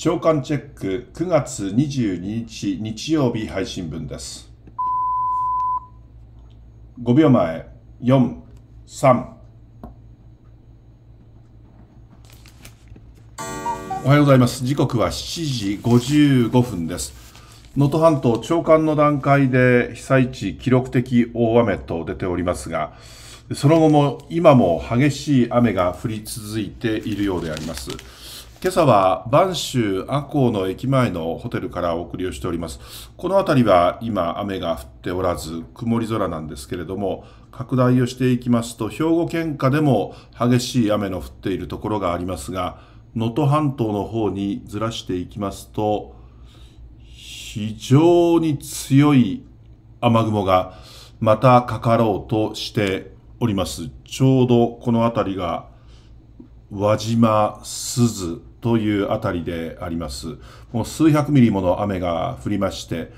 長官チェック9月22日日曜日配信分です5秒前43おはようございます時刻は7時55分です能登半島長官の段階で被災地記録的大雨と出ておりますがその後も今も激しい雨が降り続いているようであります今朝は播州阿光の駅前のホテルからお送りをしております。この辺りは今雨が降っておらず曇り空なんですけれども拡大をしていきますと兵庫県下でも激しい雨の降っているところがありますが能登半島の方にずらしていきますと非常に強い雨雲がまたかかろうとしております。ちょうどこの辺りが輪島、鈴、というあたりであります。もう数百ミリもの雨が降りまして、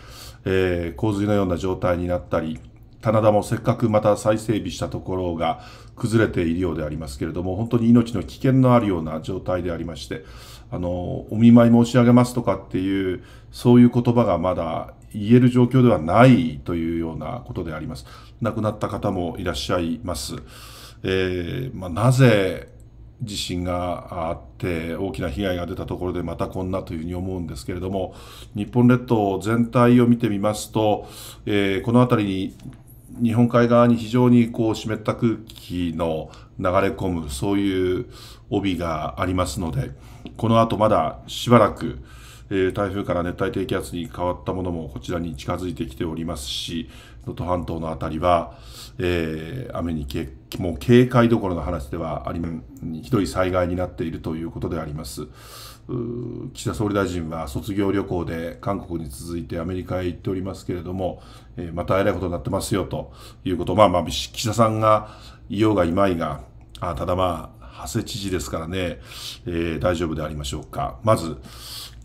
えー、洪水のような状態になったり、棚田もせっかくまた再整備したところが崩れているようでありますけれども、本当に命の危険のあるような状態でありまして、あの、お見舞い申し上げますとかっていう、そういう言葉がまだ言える状況ではないというようなことであります。亡くなった方もいらっしゃいます。えー、まあ、なぜ地震があって大きな被害が出たところでまたこんなというふうに思うんですけれども日本列島全体を見てみますと、えー、この辺りに日本海側に非常にこう湿った空気の流れ込むそういう帯がありますのでこの後まだしばらく、えー、台風から熱帯低気圧に変わったものもこちらに近づいてきておりますし能登半島の辺りは、えー、雨に警戒もう警戒どころの話ではあり、ひどい災害になっているということであります。岸田総理大臣は卒業旅行で韓国に続いてアメリカへ行っておりますけれども、えー、また会えないことになってますよということ、まあまあ、岸田さんがいようがいまいが、あただまあ、長谷知事ですからね、えー、大丈夫でありましょうか。まず、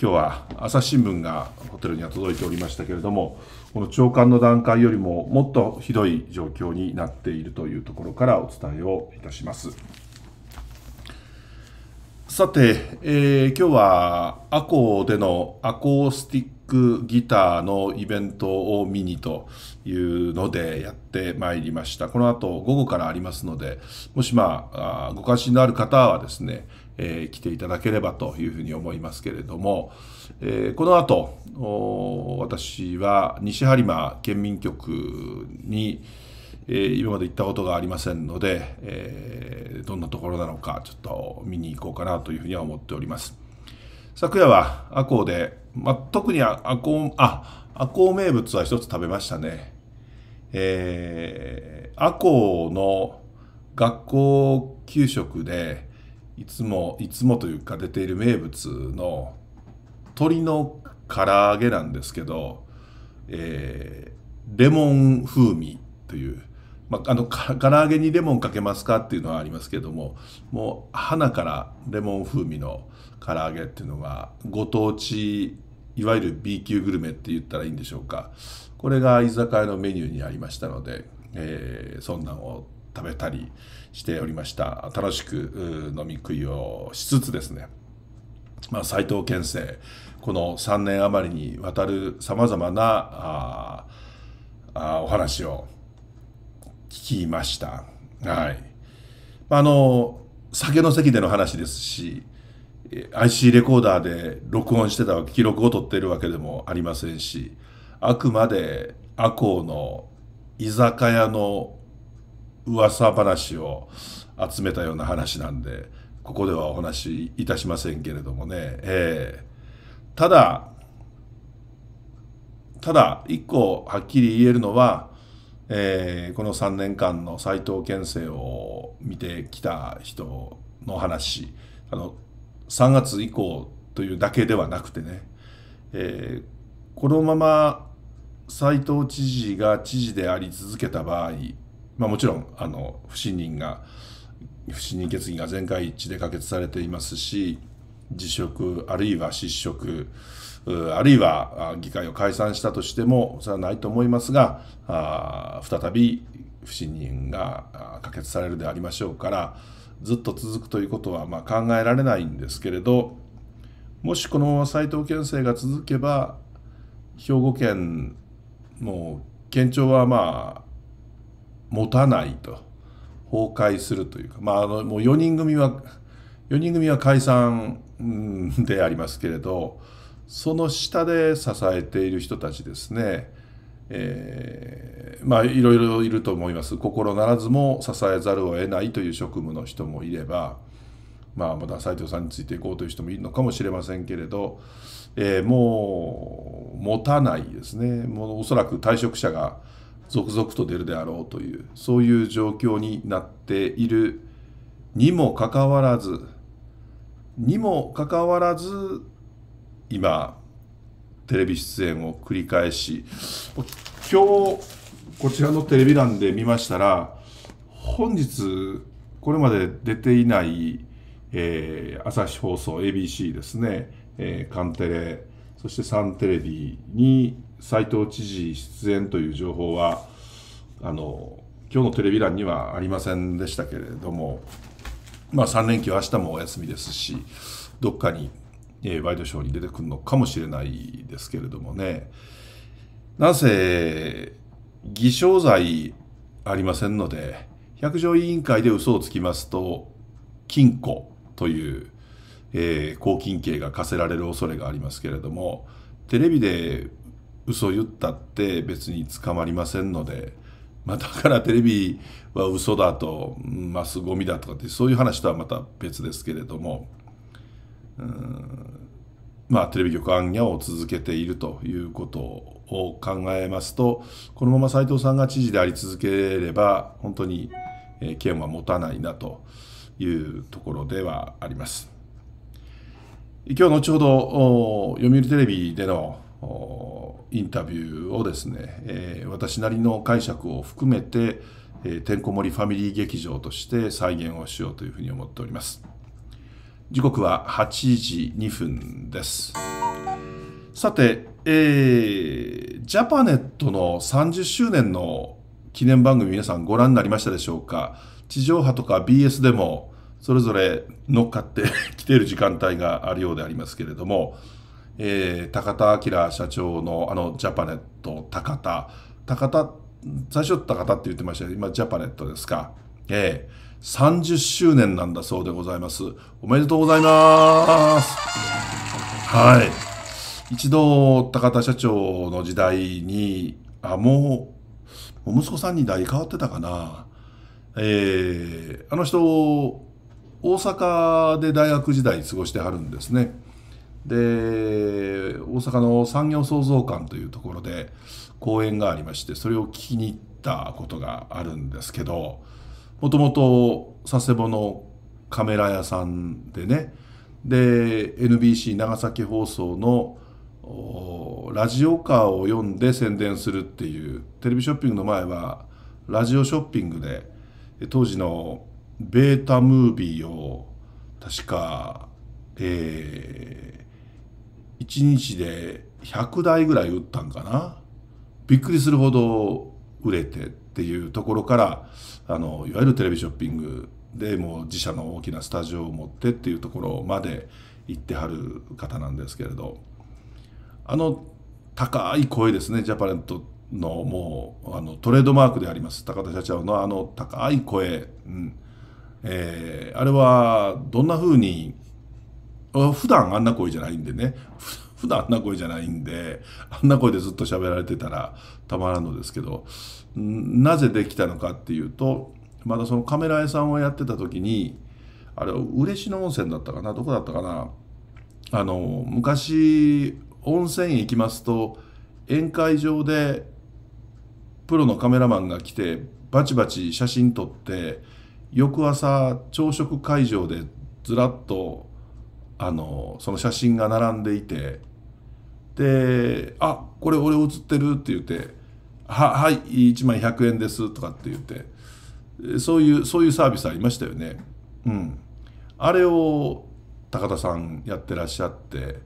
今日は朝日新聞がホテルには届いておりましたけれども、この長官の段階よりももっとひどい状況になっているというところからお伝えをいたします。さて、えー、今日はアコーでのアコースティックギターのイベントを見にというのでやってまいりました。この後午後からありますので、もしまあ、ご関心のある方はですね、えー、来ていただければというふうに思いますけれども、えー、この後、私は西播磨県民局に、えー、今まで行ったことがありませんので、えどんなところなのかちょっと見に行こうかなというふうには思っております。昨夜は赤穂で、まあ、特に赤穂、あ、こう名物は一つ食べましたね。えー、こうの学校給食で、いつも、いつもというか出ている名物の鶏の唐揚げなんですけど、えー、レモン風味という、まあ、あの唐揚げにレモンかけますかっていうのはありますけどももう花からレモン風味の唐揚げっていうのがご当地いわゆる B 級グルメって言ったらいいんでしょうかこれが居酒屋のメニューにありましたので、えー、そんなんを食べたりしておりました楽しく飲み食いをしつつですねまあ、藤健生この3年余りにわたるさまざまなあお話を聞きました。はい、あの酒の席での話ですし IC レコーダーで録音してた記録を取ってるわけでもありませんしあくまで赤穂の居酒屋の噂話を集めたような話なんでここではお話しいたしませんけれどもね、えー、ただただ一個はっきり言えるのは、えー、この3年間の斎藤健生を見てきた人の話あの3月以降というだけではなくてね、えー、このまま斎藤知事が知事であり続けた場合、まあ、もちろんあの不信任が不信任決議が全会一致で可決されていますし辞職あるいは失職あるいは議会を解散したとしてもそれはないと思いますが再び不信任が可決されるでありましょうからずっと続くということはま考えられないんですけれどもしこのまま藤県政が続けば兵庫県の県庁はまあ持たないと崩壊するというかまああのもう4人組は4人組は解散でありますけれどその下で支えている人たちですねえー、まあいろいろいると思います心ならずも支えざるを得ないという職務の人もいれば、まあ、まだ斎藤さんについていこうという人もいるのかもしれませんけれど、えー、もう持たないですねもうおそらく退職者が続々と出るであろうというそういう状況になっているにもかかわらずにもかかわらず今テレビ出演を繰り返し今日こちらのテレビ欄で見ましたら本日これまで出ていない、えー、朝日放送 ABC ですね、えー、カンテレそしてサンテレビに斎藤知事出演という情報はあの今日のテレビ欄にはありませんでしたけれども、まあ、3連休明日もお休みですしどっかにえー、ワイドショーに出てくるのかもしれないですけれどもねなぜ、偽証罪ありませんので百条委員会で嘘をつきますと禁錮という、えー、拘禁刑が課せられる恐れがありますけれどもテレビで嘘言ったって別に捕まりませんので、まあ、だからテレビは嘘だとますゴミだとかってそういう話とはまた別ですけれどもまあ、テレビ局アンギャを続けているということを考えますとこのまま斎藤さんが知事であり続ければ本当に、え県は持たないなというところではあります。今日後ほど読売テレビでのインタビューをですね、えー、私なりの解釈を含めて、えー、てんこ盛りファミリー劇場として再現をしようというふうに思っております。時刻は8時2分ですさて、えー、ジャパネットの30周年の記念番組皆さんご覧になりましたでしょうか地上波とか BS でもそれぞれ乗っかって 来ている時間帯があるようでありますけれども、えー、高田明社長のあのジャパネット高田高田最初高田って言ってましたけど今ジャパネットですかええー30周年なんだそうでございます。おめでとうございます。はい。一度、高田社長の時代に、あ、もう、もう息子さんに代変わってたかな。えー、あの人、大阪で大学時代過ごしてはるんですね。で、大阪の産業創造館というところで講演がありまして、それを聞きに行ったことがあるんですけど、もともと佐世保のカメラ屋さんでねで NBC 長崎放送のラジオカーを読んで宣伝するっていうテレビショッピングの前はラジオショッピングで当時のベータムービーを確か、えー、1日で100台ぐらい売ったんかなびっくりするほど売れてっていうところからあのいわゆるテレビショッピングでもう自社の大きなスタジオを持ってっていうところまで行ってはる方なんですけれどあの高い声ですねジャパネットのもうあのトレードマークであります高田社長のあの高い声、うんえー、あれはどんな風に普段あんな声じゃないんでね 普段あんな声じゃないんであんな声でずっと喋られてたらたまらんのですけどなぜできたのかっていうとまだそのカメラ屋さんをやってた時にあれ嬉野温泉だったかなどこだったかなあの昔温泉行きますと宴会場でプロのカメラマンが来てバチバチ写真撮って翌朝朝食会場でずらっとあのその写真が並んでいてで「あこれ俺写ってる」って言ってははい1枚100円ですとかって言ってそういうそういうサービスありましたよねうんあれを高田さんやってらっしゃって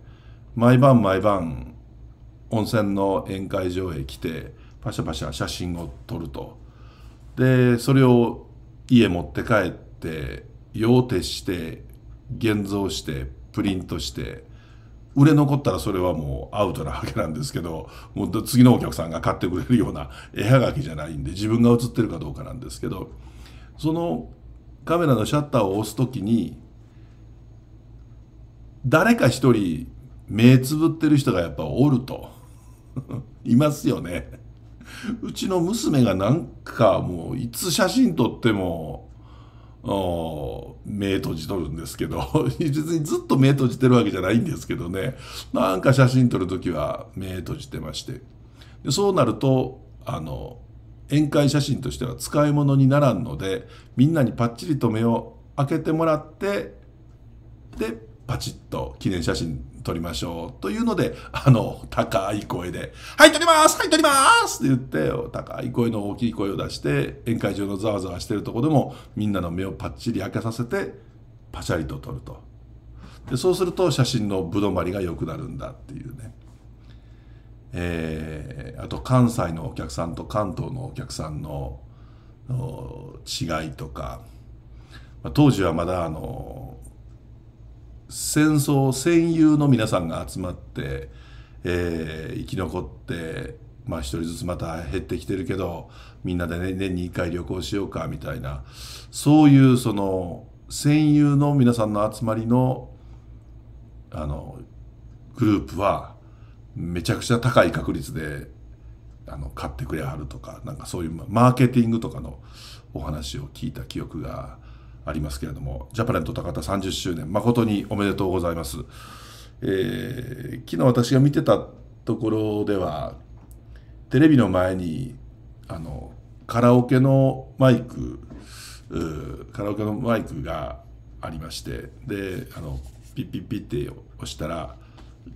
毎晩毎晩温泉の宴会場へ来てパシャパシャ写真を撮るとでそれを家持って帰って用手して現像してプリントして売れ残ったらそれはもうアウトなわけなんですけど、もう次のお客さんが買ってくれるような絵はがきじゃないんで、自分が写ってるかどうかなんですけど、そのカメラのシャッターを押す時に、誰か一人目つぶってる人がやっぱおると。いますよね。うちの娘がなんかもういつ写真撮っても目閉じとるんですけど、実 にずっと目閉じてるわけじゃないんですけどね、なんか写真撮るときは目閉じてまして。でそうなると、あの、宴会写真としては使い物にならんので、みんなにパッチリと目を開けてもらって、で、パチッと記念写真撮りましょう。というので、あの、高い声で、はい、撮りますはい、撮りますって言って、高い声の大きい声を出して、宴会場のざわざわしてるとこでも、みんなの目をパッチリ開けさせて、パシャリと撮ると。で、そうすると写真のぶどまりが良くなるんだっていうね。えー、あと関西のお客さんと関東のお客さんの違いとか、まあ、当時はまだあの戦争戦友の皆さんが集まって、えー、生き残ってまあ一人ずつまた減ってきてるけどみんなで、ね、年に1回旅行しようかみたいなそういうその戦友の皆さんの集まりのあのグループはめちゃくちゃ高い確率であの買ってくれはるとかなんかそういうマーケティングとかのお話を聞いた記憶がありますけれども、ジャパネット高田30周年、誠におめでとうございます。えー、昨日私が見てたところでは、テレビの前に、あの、カラオケのマイク、カラオケのマイクがありまして、で、あの、ピッピッピッって押したら、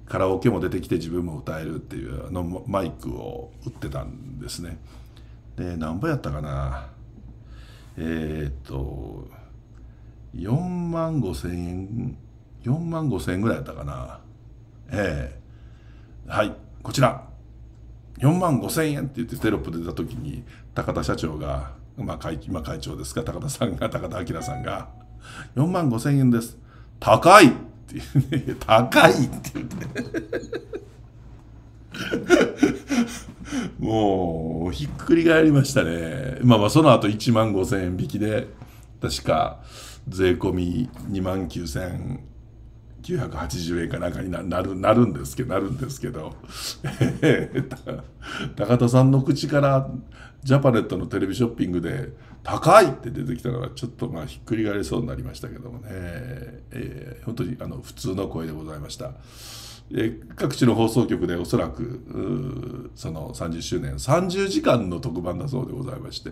カラオケも出てきて自分も歌えるっていうあのマイクを売ってたんですね。で、何本やったかな。えー、っと、4万5千円、4万5千円ぐらいだったかな。ええー、はい、こちら。4万5千円って言ってテロップ出た時に、高田社長が、まあ会、今会長ですが、高田さんが、高田明さんが、4万5千円です。高いって言って、高いって言って。もう、ひっくり返りましたね。まあまあ、その後1万5千円引きで、確か、税込み2万9980円かなんかになるなるんですけどなるんですけど 高田さんの口からジャパネットのテレビショッピングで「高い!」って出てきたのはちょっとまあひっくり返りそうになりましたけどもね、えー、本当にあの普通の声でございました。え各地の放送局でおそらくその30周年30時間の特番だそうでございまして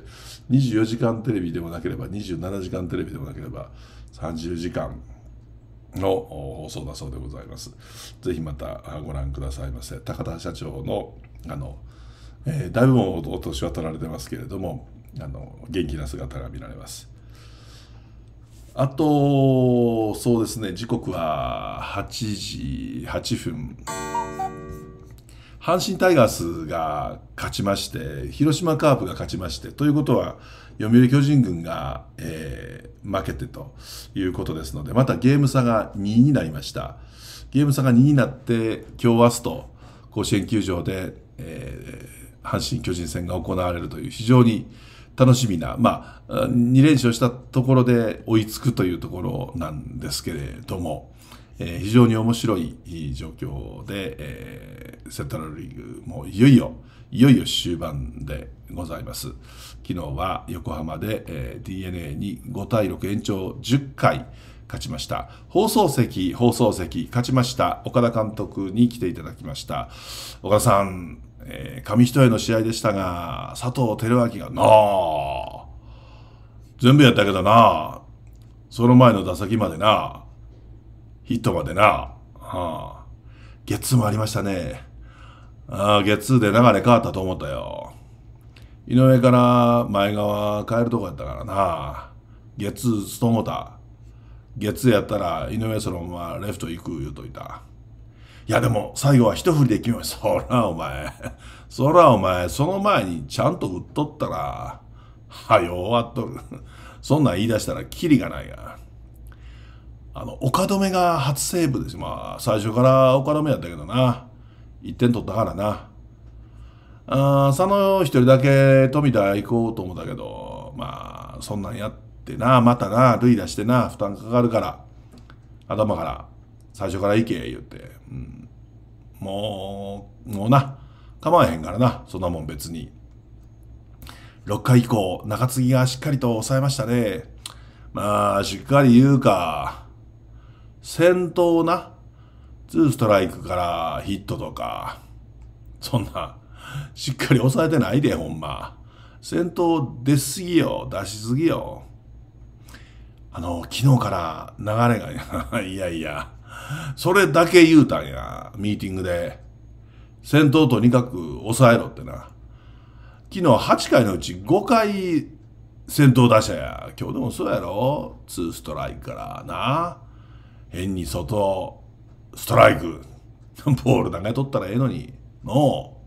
24時間テレビでもなければ27時間テレビでもなければ30時間の放送だそうでございます。ぜひまたご覧くださいませ。高田社長のあの、えー、だいぶもお年は取られてますけれどもあの元気な姿が見られます。あと、そうですね、時刻は8時8分。阪神タイガースが勝ちまして、広島カープが勝ちまして、ということは、読売巨人軍が、えー、負けてということですので、またゲーム差が2になりました。ゲーム差が2になって、今日明日と甲子園球場で、えー、阪神・巨人戦が行われるという非常に、楽しみな、まあ、2連勝したところで追いつくというところなんですけれども、えー、非常に面白い状況で、えー、セントラルリーグもいよいよ、いよいよ終盤でございます。昨日は横浜で、えー、DNA に5対6延長10回勝ちました。放送席、放送席、勝ちました。岡田監督に来ていただきました。岡田さん、えー、紙一重の試合でしたが、佐藤輝明が、なあ、全部やったけどな、その前の打席までな、ヒットまでな、はあ、ゲッツーもありましたね。ああ、ゲッツーで流れ変わったと思ったよ。井上から前側変えるとこやったからな、ゲッツーストた。ゲーター。やったら井上そのままレフト行く言うといた。いやでも、最後は一振りで決めそ らお前、そらお前、その前にちゃんと打っとったら、はよ終わっとる。そんなん言い出したらキリがないが。あの、岡留が初セーブです。まあ、最初から岡留やったけどな。1点取ったからな。あ佐野一人だけ富田行こうと思ったけど、まあ、そんなんやってな、またな、塁出してな、負担かかるから、頭から。最初から行け、言って。うん、もう、もうな、構わへんからな、そんなもん別に。6回以降、中継ぎがしっかりと抑えましたね。まあ、しっかり言うか。先頭な、ツーストライクからヒットとか、そんな、しっかり抑えてないで、ほんま。先頭出すぎよ、出しすぎよ。あの、昨日から流れが、いやいや、それだけ言うたんや、ミーティングで。先頭とにかく抑えろってな。昨日8回のうち5回先頭打者や。今日でもそうやろ ?2 ストライクからな。変に外、ストライク。ボール投げとったらええのに。の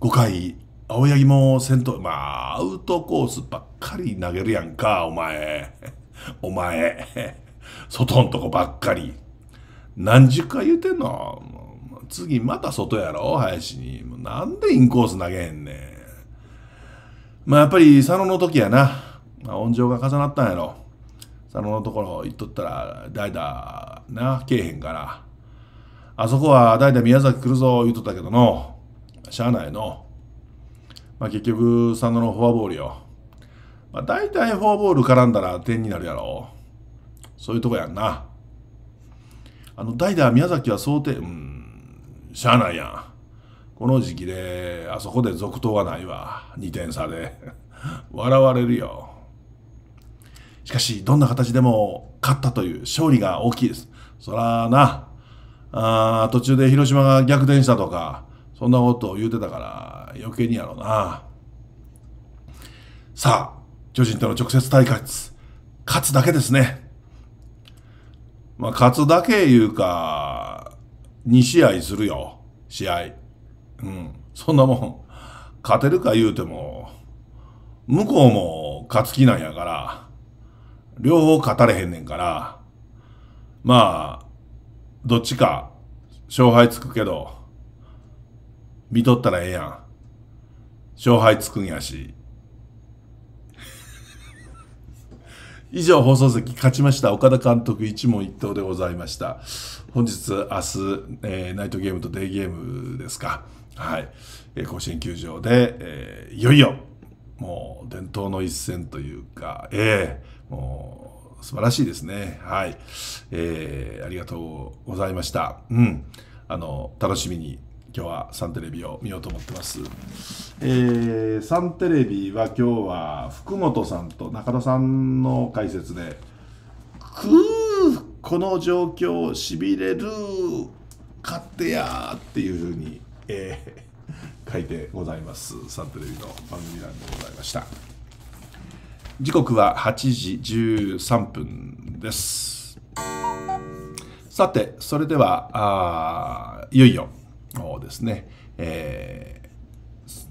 5回、青柳も先頭、まあ、アウトコースばっかり投げるやんか、お前。お前。外んとこばっかり。何十回言うてんの次また外やろ林に。もうなんでインコース投げへんねん。まあやっぱり佐野の時やな。まあ、音情が重なったんやろ。佐野のところ行っとったら代打な、けえへんから。あそこは代打宮崎来るぞ言うとったけどの。しゃあないの。まあ結局佐野のフォアボールよ。まあ大体フォアボール絡んだら点になるやろ。そういうとこやんな。あの、代打宮崎は想定、うん、しゃあないやん。この時期で、あそこで続投はないわ。2点差で。笑われるよ。しかし、どんな形でも勝ったという勝利が大きいです。そらな、あ途中で広島が逆転したとか、そんなことを言うてたから余計にやろうな。さあ、巨人との直接対決、勝つだけですね。まあ、勝つだけ言うか、2試合するよ、試合。うん。そんなもん、勝てるか言うても、向こうも勝つ気なんやから、両方勝たれへんねんから、まあ、どっちか、勝敗つくけど、見とったらええやん。勝敗つくんやし、以上放送席勝ちました岡田監督一問一答でございました本日明日、えー、ナイトゲームとデイゲームですかはい、えー、甲子園球場で、えー、いよいよもう伝統の一戦というかええー、もう素晴らしいですねはい、えー、ありがとうございましたうんあの楽しみに今日はサンテレビを見ようと思ってます。えー、サンテレビは今日は福本さんと中野さんの解説で、くーこの状況しびれる勝手やーっていうふうに、えー、書いてございますサンテレビの番組欄でございました時刻は8時13分ですさてそれではあいよいよをですね、えー、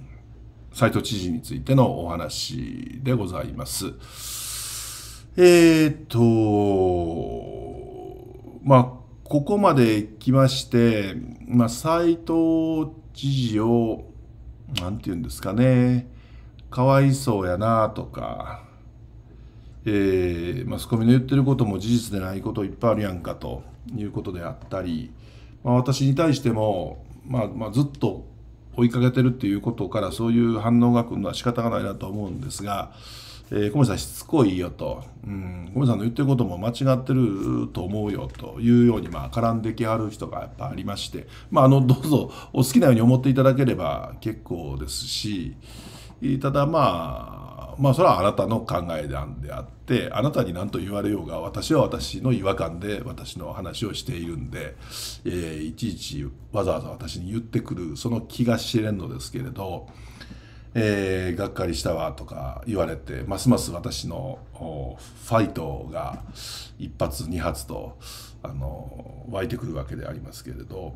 斉藤知事についてのお話でございます。えっ、ー、と、まあ、ここまで来まして、まあ、斉藤知事を、なんて言うんですかね、かわいそうやなとか、えー、マスコミの言ってることも事実でないこといっぱいあるやんかということであったり、まあ、私に対してもまあ、まあずっと追いかけてるっていうことからそういう反応が来るのは仕方がないなと思うんですが、えー、小森さんしつこいよと、うん、小森さんの言ってることも間違ってると思うよというように、まあ、絡んできはる人がやっぱありまして、まあ、あのどうぞお好きなように思っていただければ結構ですし、ただまあ、まあ、それはあなたの考えなんであって。ってあなたに何と言われようが私は私の違和感で私の話をしているんで、えー、いちいちわざわざ私に言ってくるその気が知れんのですけれど、えー、がっかりしたわとか言われてますます私のファイトが一発二発と、あの湧いてくるわけでありますけれど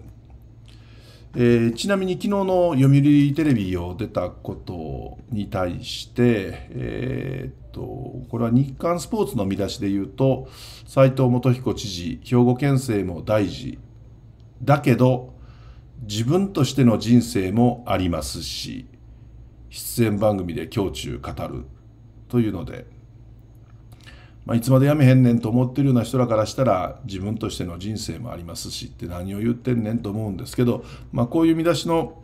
えー、ちなみに昨日の読売テレビを出たことに対して、えー、っとこれは日刊スポーツの見出しで言うと斎藤元彦知事兵庫県政も大事だけど自分としての人生もありますし出演番組で胸中語るというのでまあ、いつまでやめへんねんと思ってるような人らからしたら自分としての人生もありますしって何を言ってんねんと思うんですけど、まあ、こういう見出しの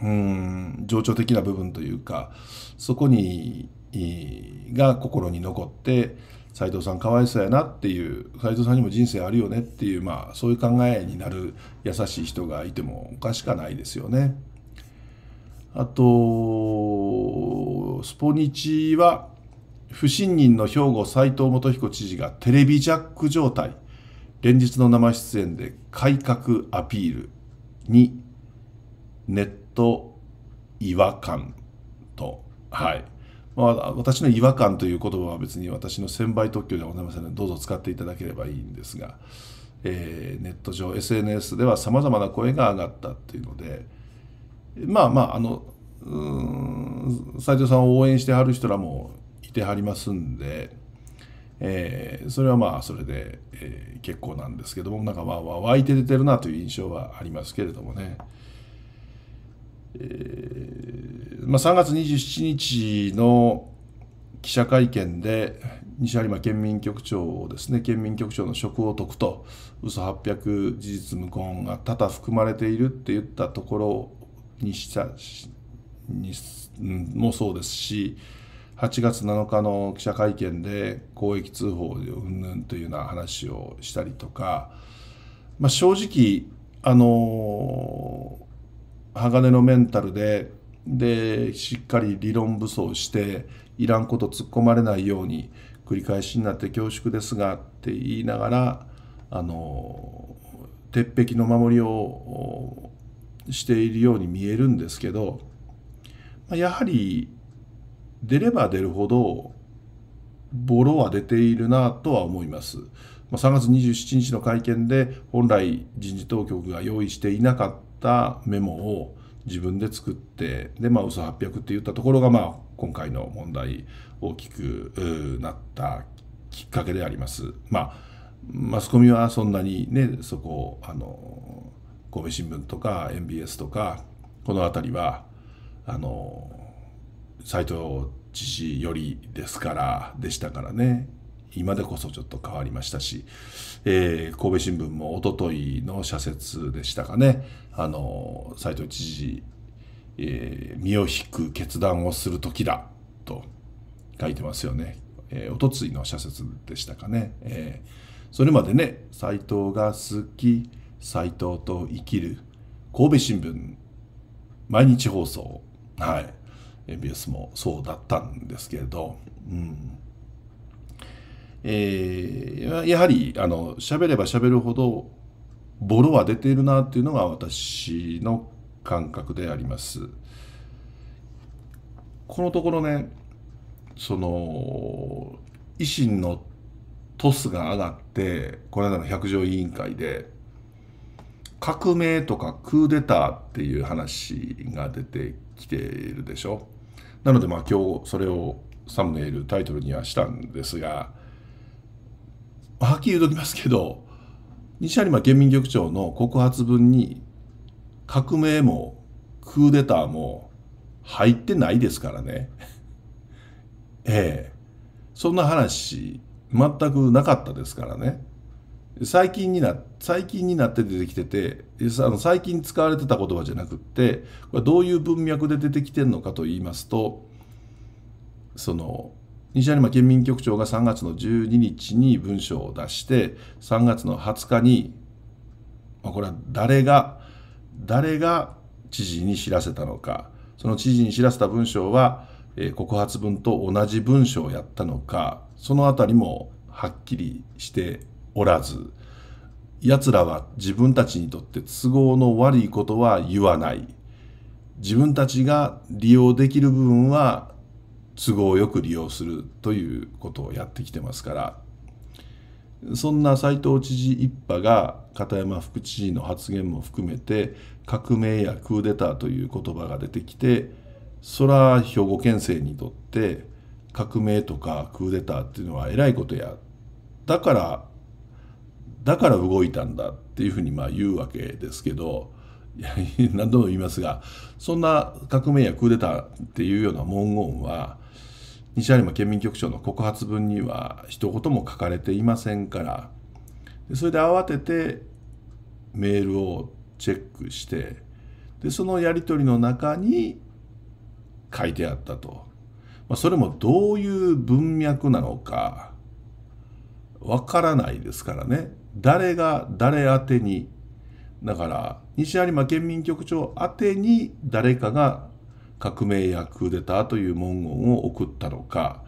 うん情緒的な部分というかそこにが心に残って斎藤さんかわいそうやなっていう斎藤さんにも人生あるよねっていう、まあ、そういう考えになる優しい人がいてもおかしくないですよね。あとスポニチは不信任の兵庫斎藤元彦知事がテレビジャック状態連日の生出演で改革アピールにネット違和感とはい、まあ、私の違和感という言葉は別に私の専売特許ではございませんのでどうぞ使っていただければいいんですが、えー、ネット上 SNS ではさまざまな声が上がったっていうのでまあまああの斎藤さんを応援してはる人らも来てはりますんで、えー、それはまあそれで、えー、結構なんですけどもなんかまあ湧いて出てるなという印象はありますけれどもね、えー、まあ、3月27日の記者会見で西有馬県民局長をですね県民局長の職を解くと嘘800事実無根が多々含まれているって言ったところにしたにもそうですし8月7日の記者会見で公益通報うんぬんというような話をしたりとか、まあ、正直あの鋼のメンタルででしっかり理論武装していらんこと突っ込まれないように繰り返しになって恐縮ですがって言いながらあの鉄壁の守りをしているように見えるんですけど、まあ、やはり出れば出るほどボロは出ているなとは思います。まあ、3月27日の会見で本来人事当局が用意していなかったメモを自分で作ってでまあ嘘800って言ったところがまあ今回の問題大きくなったきっかけであります。まあマスコミはそんなにねそこあの神戸新聞とか MBS とかこの辺りはあの斎藤知事よりですからでしたからね今でこそちょっと変わりましたし、えー、神戸新聞もおとといの社説でしたかねあの斎藤知事、えー、身を引く決断をする時だと書いてますよね、えー、おとついの社説でしたかね、えー、それまでね斎藤が好き斎藤と生きる神戸新聞毎日放送はいエビウスもそうだったんですけれど、うんえー、やはりあの喋れば喋るほどボロは出ているなっていうのが私の感覚であります。このところねその維新のトスが上がってこの間の百条委員会で革命とかクーデターっていう話が出てきているでしょ。なのでまあ今日それをサムネイルタイトルにはしたんですが、はっきり言うときますけど、西有馬県民局長の告発文に革命もクーデターも入ってないですからね。ええ。そんな話全くなかったですからね。最近にな最近になって出てきててあの最近使われてた言葉じゃなくってこれどういう文脈で出てきてるのかと言いますとその西谷間県民局長が3月の12日に文書を出して3月の20日に、まあ、これは誰が誰が知事に知らせたのかその知事に知らせた文章は、えー、告発文と同じ文章をやったのかその辺りもはっきりしておらず奴らは自分たちにとって都合の悪いことは言わない自分たちが利用できる部分は都合よく利用するということをやってきてますからそんな斎藤知事一派が片山副知事の発言も含めて革命やクーデターという言葉が出てきてそら兵庫県政にとって革命とかクーデターっていうのはえらいことやだからだから動いたんだっていうふうにまあ言うわけですけどいや 何度も言いますがそんな革命やクーデターっていうような文言は西有馬県民局長の告発文には一言も書かれていませんからそれで慌ててメールをチェックしてでそのやり取りの中に書いてあったと、まあ、それもどういう文脈なのかわからないですからね誰が誰宛てにだから西有馬県民局長宛てに誰かが革命やクーデターという文言を送ったのか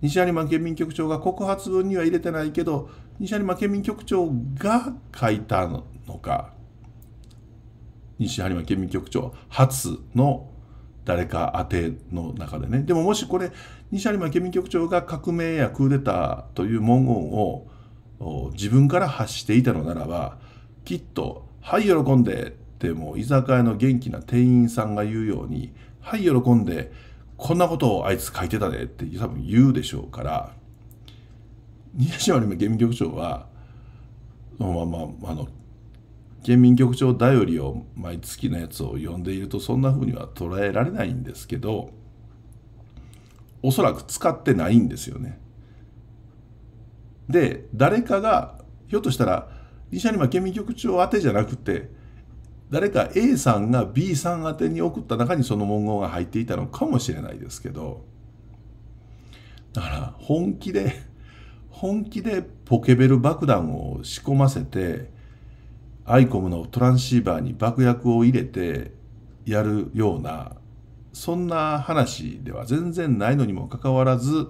西有馬県民局長が告発文には入れてないけど西有馬県民局長が書いたのか西有馬県民局長初の誰か宛ての中でねでももしこれ西有馬県民局長が革命やクーデターという文言を自分から発していたのならばきっと「はい喜んで」ってもう居酒屋の元気な店員さんが言うように「はい喜んで」こんなことをあいつ書いてたでって多分言うでしょうから宮島も厳民局長はまま、まああの県民局長頼りを毎月のやつを読んでいるとそんな風には捉えられないんですけどおそらく使ってないんですよね。で、誰かが、ひょっとしたら、西播磨県民局長宛てじゃなくて、誰か A さんが B さん宛てに送った中にその文言が入っていたのかもしれないですけど、だから本気で、本気でポケベル爆弾を仕込ませて、アイコムのトランシーバーに爆薬を入れてやるような、そんな話では全然ないのにもかかわらず、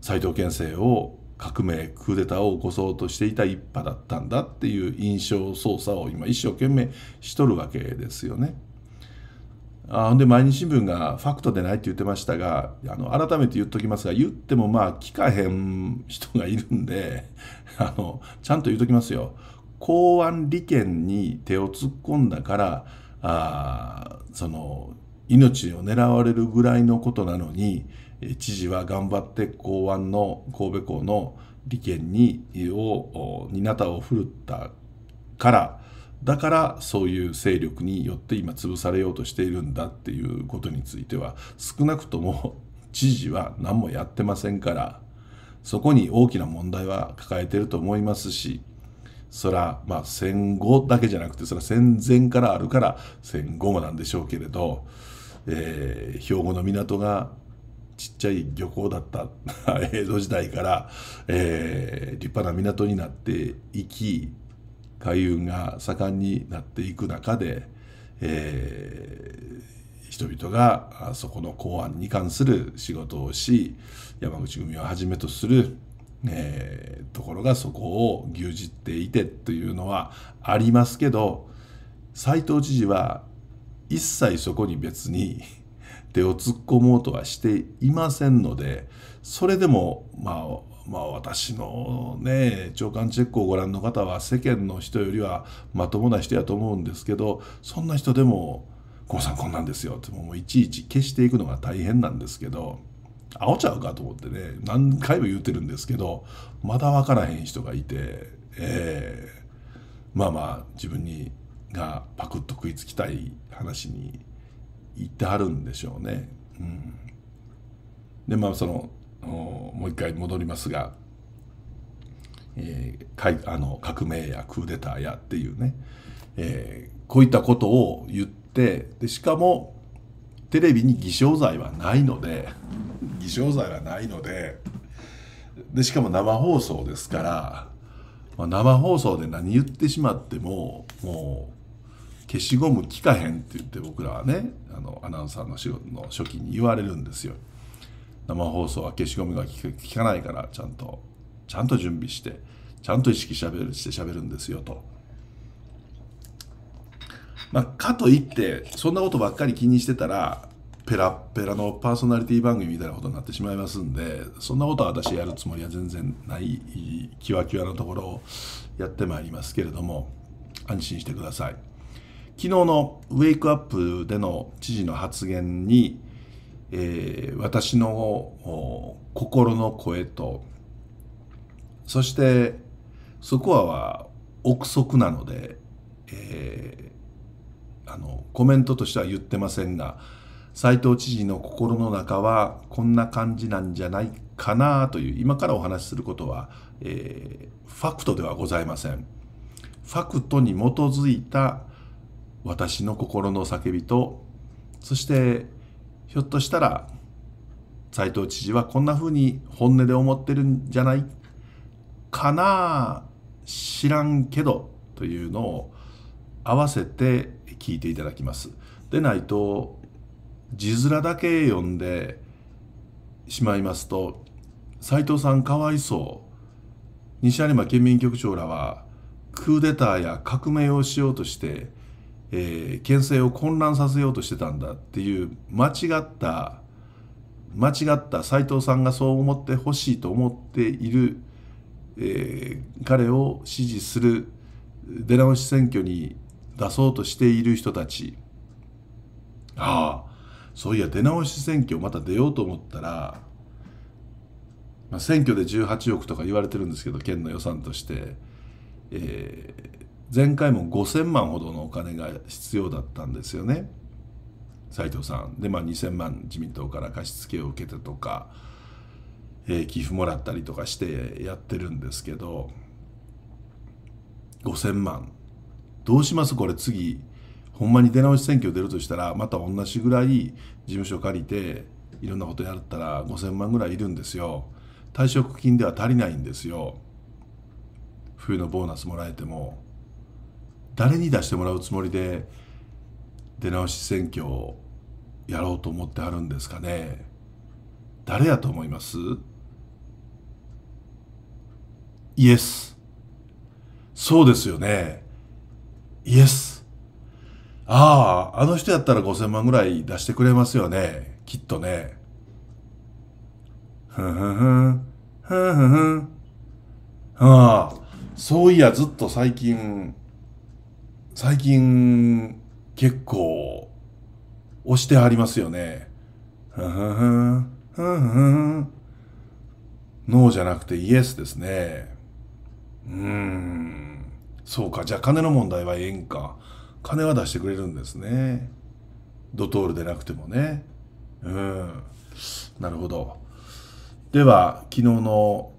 斎藤県政を革命クーデターを起こそうとしていた一派だったんだっていう印象操作を今一生懸命しとるわけですよね。あで毎日新聞がファクトでないって言ってましたがあの改めて言っときますが言ってもまあ聞かへん人がいるんで あのちゃんと言っときますよ公安利権に手を突っ込んだからあその命を狙われるぐらいのことなのに知事は頑張って港湾の神戸港の利権にをにたを振るったからだからそういう勢力によって今潰されようとしているんだっていうことについては少なくとも知事は何もやってませんからそこに大きな問題は抱えてると思いますしそらまあ戦後だけじゃなくてそ戦前からあるから戦後もなんでしょうけれどえー、兵庫の港がちっちゃい漁港だった 江戸時代から、えー、立派な港になっていき海運が盛んになっていく中で、えー、人々がそこの港湾に関する仕事をし山口組をはじめとする、えー、ところがそこを牛耳っていてというのはありますけど斎藤知事は一切そこに別に 手を突っ込もうとはしていませんのでそれでもまあまあ私のね長官チェックをご覧の方は世間の人よりはまともな人やと思うんですけどそんな人でも「こうさんこんなんですよ」ってもういちいち消していくのが大変なんですけど。青ちゃうかと思ってね何回も言ってるんですけどまだ分からへん人がいて、えまあまあ自分にがパクッと食いつきたい話に言ってはるんでしょうね。うん、でまあそのもう一回戻りますが、えー、あの革命やクーデターやっていうね、えー、こういったことを言ってでしかもテレビに偽証罪はないので 偽証罪はないのででしかも生放送ですから、まあ、生放送で何言ってしまってももう消しゴム効かへんって言って僕らはねあのアナウンサーの仕事の初期に言われるんですよ生放送は消しゴムが効かないからちゃんとちゃんと準備してちゃんと意識しゃべるしてしゃべるんですよと。まあ、かといってそんなことばっかり気にしてたらペラペラのパーソナリティ番組みたいなことになってしまいますんでそんなことは私やるつもりは全然ないキワキワのところをやってまいりますけれども安心してください。昨日のウェイクアップでの知事の発言に、えー、私の心の声とそしてそこは憶測なので、えー、あのコメントとしては言ってませんが斎藤知事の心の中はこんな感じなんじゃないかなという今からお話しすることは、えー、ファクトではございません。ファクトに基づいた私の心の叫びとそしてひょっとしたら斎藤知事はこんなふうに本音で思ってるんじゃないかな知らんけどというのを合わせて聞いていただきます。でないと字面だけ読んでしまいますと斎藤さんかわいそう西有馬県民局長らはクーデターや革命をしようとしてえー、県政を混乱させようとしてたんだっていう間違った間違った斎藤さんがそう思ってほしいと思っている、えー、彼を支持する出直し選挙に出そうとしている人たちああそういや出直し選挙また出ようと思ったら、まあ、選挙で18億とか言われてるんですけど県の予算として、えー、前回も5000万ほどのお金が必要だったんですよね斉藤さんで、まあ、2000万自民党から貸し付けを受けてとか、えー、寄付もらったりとかしてやってるんですけど5000万どうしますこれ次ほんまに出直し選挙出るとしたらまた同じぐらい事務所借りていろんなことやったら5000万ぐらいいるんですよ退職金では足りないんですよ冬のボーナスもらえても誰に出してもらうつもりで出直し選挙をやろうと思ってはるんですかね誰やと思いますイエスそうですよねイエスあああの人やったら5000万ぐらい出してくれますよねきっとねふんふんふんふんふんふんああそういやずっと最近最近結構押してはりますよね。ふんふんふん、ふんノーじゃなくてイエスですね。うーん。そうか。じゃあ金の問題はえんか。金は出してくれるんですね。ドトールでなくてもね。うん。なるほど。では、昨日の、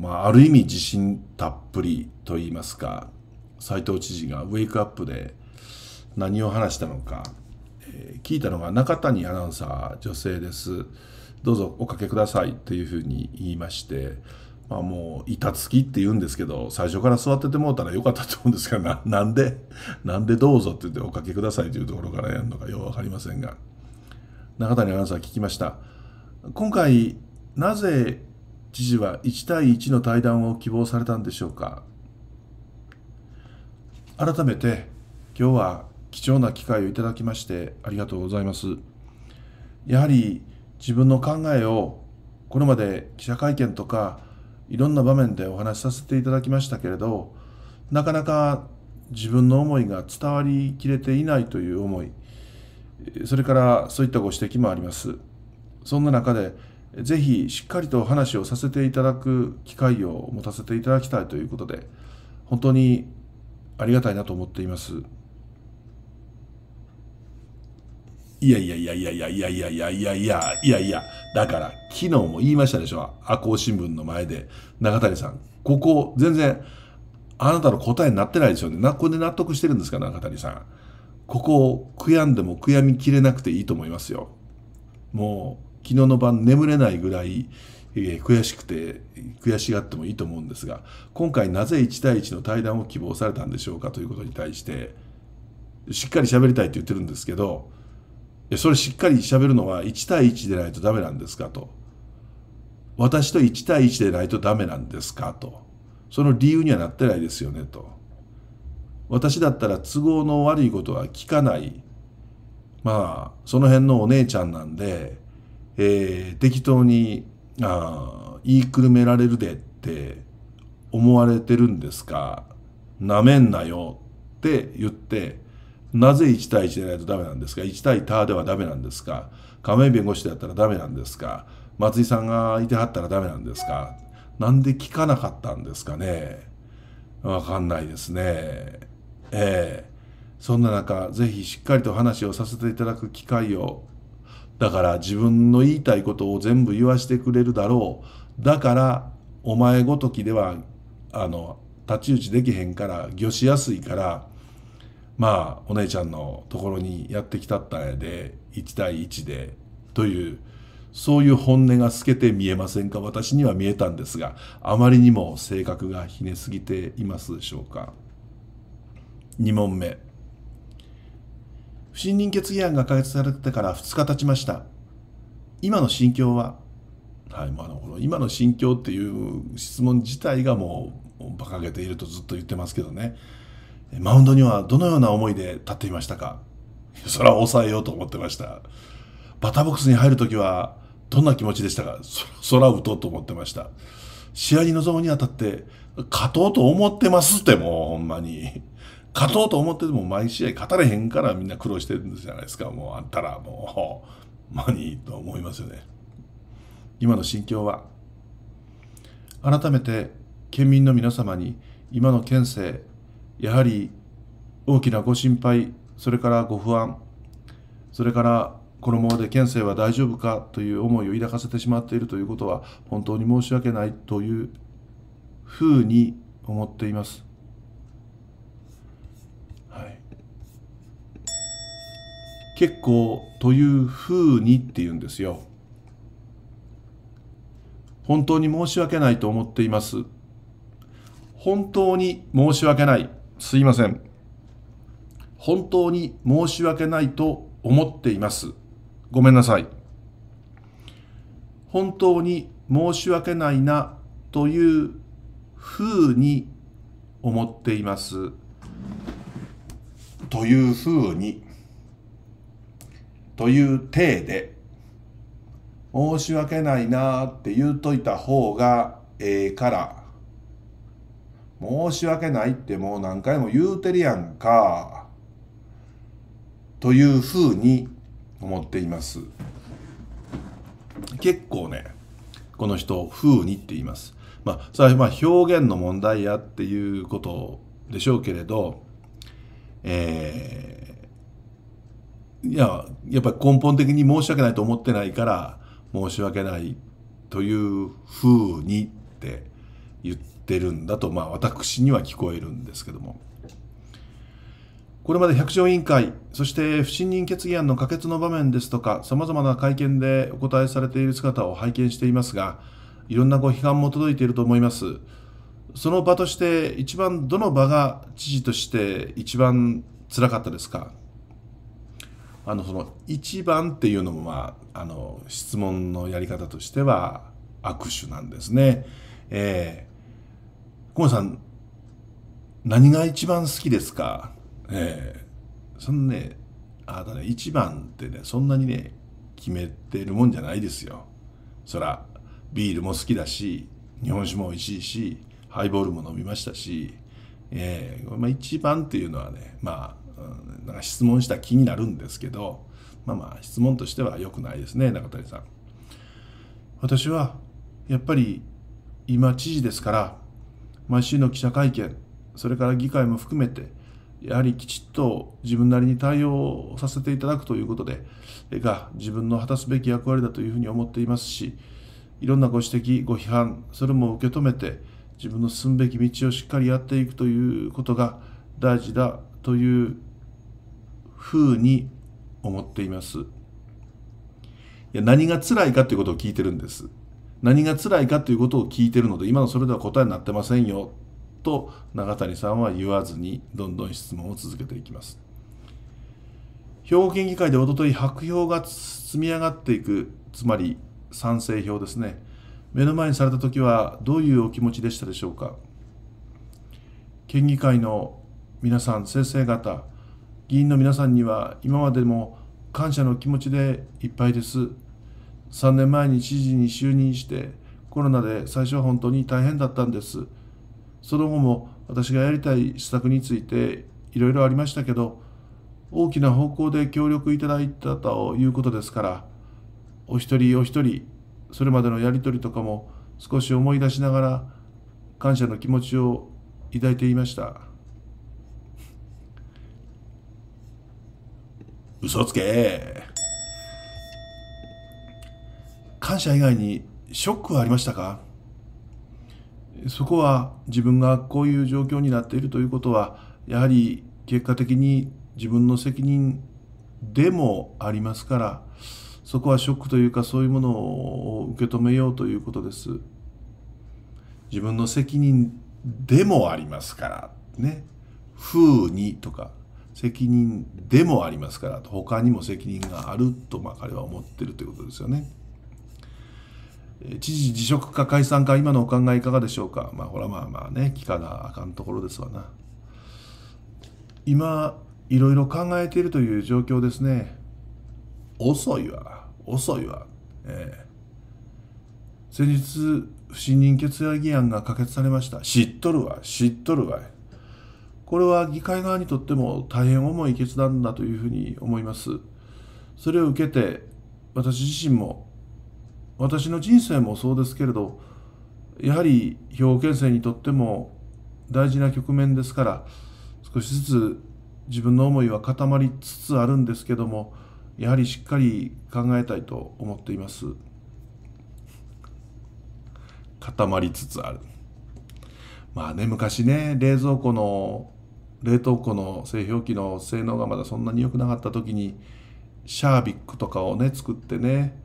まあ、ある意味自信たっぷりと言いますか、斎藤知事がウェイクアップで何を話したのか、えー、聞いたのが中谷アナウンサー女性ですどうぞおかけくださいというふうに言いまして、まあ、もう板つきって言うんですけど最初から座っててもうたらよかったと思うんですがななんでなんでどうぞって言っておかけくださいというところからやるのかよう分かりませんが中谷アナウンサー聞きました今回なぜ知事は1対1の対談を希望されたんでしょうか改めて今日は貴重な機会をいただきましてありがとうございます。やはり自分の考えをこれまで記者会見とかいろんな場面でお話しさせていただきましたけれどなかなか自分の思いが伝わりきれていないという思いそれからそういったご指摘もありますそんな中でぜひしっかりとお話をさせていただく機会を持たせていただきたいということで本当にありがたいなと思っています。いやいやいやいやいやいやいやいやいやいやいやいやだから昨日も言いましたでしょ赤穂新聞の前で中谷さんここ全然あなたの答えになってないですよねなこれで納得してるんですか中谷さんここを悔やんでも悔やみきれなくていいと思いますよもう昨日の晩眠れないぐらいえー、悔しくて、悔しがってもいいと思うんですが、今回なぜ1対1の対談を希望されたんでしょうかということに対して、しっかり喋りたいって言ってるんですけど、それしっかり喋るのは1対1でないとダメなんですかと。私と1対1でないとダメなんですかと。その理由にはなってないですよねと。私だったら都合の悪いことは聞かない。まあ、その辺のお姉ちゃんなんで、えー、適当にあ言いくるめられるでって思われてるんですかなめんなよって言ってなぜ1対1でないとダメなんですか ?1 対ターではダメなんですか亀井弁護士だったらダメなんですか松井さんがいてはったらダメなんですかなんで聞かなかったんですかねわかんないですね。ええー、そんな中、ぜひしっかりと話をさせていただく機会をだから自分の言いたいことを全部言わしてくれるだろう。だからお前ごときではあの太刀打ちできへんから魚しやすいからまあお姉ちゃんのところにやってきたったんやで1対1でというそういう本音が透けて見えませんか私には見えたんですがあまりにも性格がひねすぎていますでしょうか2問目不信任決議案が可決されてから2日経ちました。今の心境は、はい、まあの、この今の心境っていう質問自体がもう、馬鹿げているとずっと言ってますけどね。マウンドにはどのような思いで立っていましたか それは抑えようと思ってました。バターボックスに入るときは、どんな気持ちでしたかそら打とうと思ってました。試合に臨むにあたって、勝とうと思ってますってもう、ほんまに。勝とうと思ってても毎試合勝たれへんからみんな苦労してるんじゃないですか。もうあんたらもう、マニーと思いますよね。今の心境は。改めて県民の皆様に今の県政、やはり大きなご心配、それからご不安、それからこのままで県政は大丈夫かという思いを抱かせてしまっているということは本当に申し訳ないというふうに思っています。結構というふうにって言うんですよ。本当に申し訳ないと思っています。本当に申し訳ない。すいません。本当に申し訳ないと思っています。ごめんなさい。本当に申し訳ないなというふうに思っています。というふうに。という体で、申し訳ないなって言うといた方がええから、申し訳ないってもう何回も言うてるやんか、というふうに思っています。結構ね、この人、風にって言います。まあ、それはま表現の問題やっていうことでしょうけれど、えいややっぱり根本的に申し訳ないと思ってないから申し訳ないというふうにって言ってるんだとまあ私には聞こえるんですけどもこれまで百条委員会そして不信任決議案の可決の場面ですとかさまざまな会見でお答えされている姿を拝見していますがいろんなご批判も届いていると思います。その場として一番どの場が知事として一番つらかったですかあのその1番っていうのも、まあ、あの質問のやり方としては握手なんですね。えー、小野さん何が一番好きですかえー、そのねあなたね一番ってねそんなにね決めてるもんじゃないですよ。そらビールも好きだし日本酒も美味しいしハイボールも飲みましたし、えーまあ、一番っていうのはねまあうん、なんか質問した気になるんですけど、まあまあ質問としては良くないですね、中谷さん。私は、やっぱり今知事ですから、毎週の記者会見、それから議会も含めて、やはりきちっと自分なりに対応させていただくということで、が自分の果たすべき役割だというふうに思っていますし、いろんなご指摘、ご批判、それも受け止めて、自分の進むべき道をしっかりやっていくということが大事だというふうに思っています。いや何が辛いかということを聞いてるんです。何が辛いかということを聞いてるので今のそれでは答えになってませんよと永谷さんは言わずにどんどん質問を続けていきます。兵庫県議会でおととい白票が積み上がっていくつまり賛成票ですね目の前にされた時はどういうお気持ちでしたでしょうか県議会の皆さん先生方議員の皆さんには今までも感謝の気持ちでいっぱいです。3年前に知事に就任してコロナで最初は本当に大変だったんです。その後も私がやりたい施策についていろいろありましたけど大きな方向で協力いただいたということですからお一人お一人それまでのやり取りとかも少し思い出しながら感謝の気持ちを抱いていました。嘘つけ感謝以外にショックはありましたかそこは自分がこういう状況になっているということはやはり結果的に自分の責任でもありますからそこはショックというかそういうものを受け止めようということです自分の責任でもありますからね風にとか責任でもありますから他にも責任があるとまあ彼は思ってるということですよね。知事辞職か解散か今のお考えいかがでしょうかまあほらまあまあね聞かなあかんところですわな今いろいろ考えているという状況ですね遅いわ遅いわ、ええ、先日不信任決議案が可決されました知っとるわ知っとるわこれは議会側にとっても大変重い決断だというふうに思います。それを受けて、私自身も、私の人生もそうですけれど、やはり兵庫県政にとっても大事な局面ですから、少しずつ自分の思いは固まりつつあるんですけども、やはりしっかり考えたいと思っています。固まりつつある。まあね、昔ね、冷蔵庫の冷凍庫の製氷機の性能がまだそんなに良くなかった時にシャービックとかをね作ってね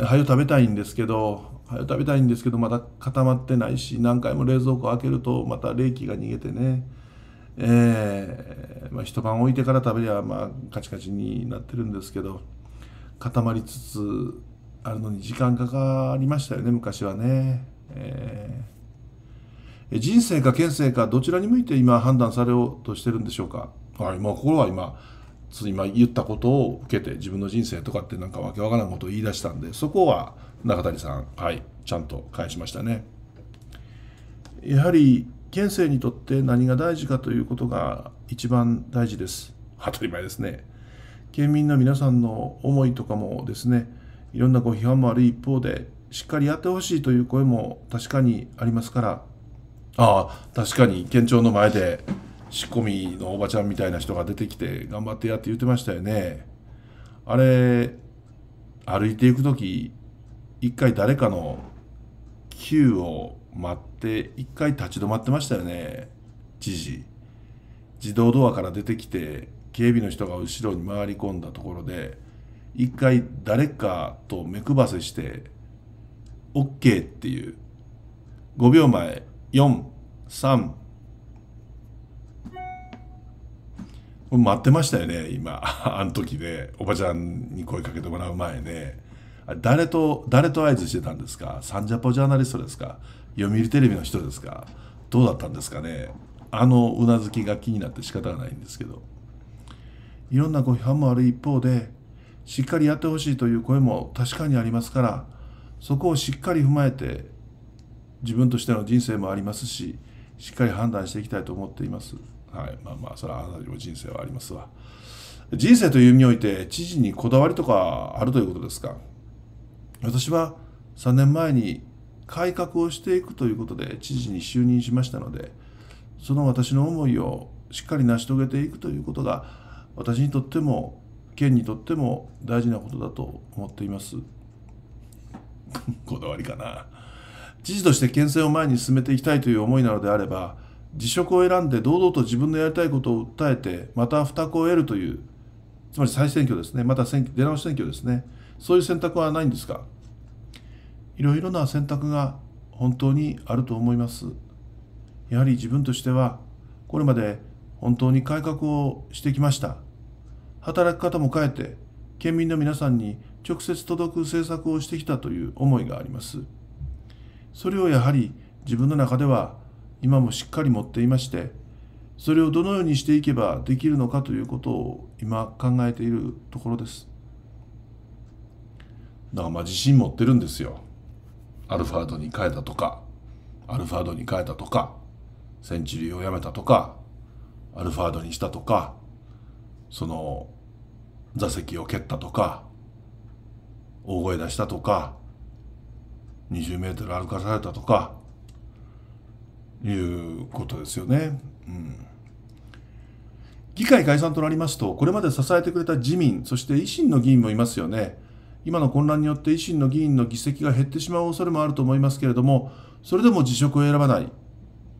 はよ食べたいんですけどはよ食べたいんですけどまだ固まってないし何回も冷蔵庫開けるとまた冷気が逃げてねえー、まあ、一晩置いてから食べりゃまあカチカチになってるんですけど固まりつつあるのに時間かかりましたよね昔はね。えー人生か県政かどちらに向いて今判断されようとしてるんでしょうか、はい、今心は今今言ったことを受けて自分の人生とかってなんかわけわからんことを言い出したんでそこは中谷さんはいちゃんと返しましたねやはり県政にとって何が大事かということが一番大事です当たり前ですね県民の皆さんの思いとかもですねいろんなご批判もある一方でしっかりやってほしいという声も確かにありますからああ確かに県庁の前で仕込みのおばちゃんみたいな人が出てきて頑張ってやって言ってましたよねあれ歩いていく時一回誰かの Q を待って一回立ち止まってましたよね知事自動ドアから出てきて警備の人が後ろに回り込んだところで一回誰かと目配せして OK っていう5秒前待ってましたよね、今。あの時で、おばちゃんに声かけてもらう前ね。誰と、誰と合図してたんですかサンジャポジャーナリストですか読売テレビの人ですかどうだったんですかねあのうなずきが気になって仕方がないんですけど。いろんなご批判もある一方で、しっかりやってほしいという声も確かにありますから、そこをしっかり踏まえて自分としての人生もありますししっかり判断していきたいと思っていますはいまあまあそれはあなたにも人生はありますわ人生という意味において知事にこだわりとかあるということですか私は3年前に改革をしていくということで知事に就任しましたのでその私の思いをしっかり成し遂げていくということが私にとっても県にとっても大事なことだと思っています こだわりかな知事として県政を前に進めていきたいという思いなのであれば、辞職を選んで堂々と自分のやりたいことを訴えて、また負託を得るという、つまり再選挙ですね、また選挙出直し選挙ですね、そういう選択はないんですか。いろいろな選択が本当にあると思います。やはり自分としては、これまで本当に改革をしてきました。働き方も変えて、県民の皆さんに直接届く政策をしてきたという思いがあります。それをやはり自分の中では今もしっかり持っていましてそれをどのようにしていけばできるのかということを今考えているところですだからまあ自信持ってるんですよアルファードに変えたとかアルファードに変えたとかセンチュリーをやめたとかアルファードにしたとかその座席を蹴ったとか大声出したとか20メートル歩かされたとかいうことですよね。うん議会解散となりますと、これまで支えてくれた自民、そして維新の議員もいますよね。今の混乱によって維新の議員の議席が減ってしまう恐れもあると思いますけれども、それでも辞職を選ばない、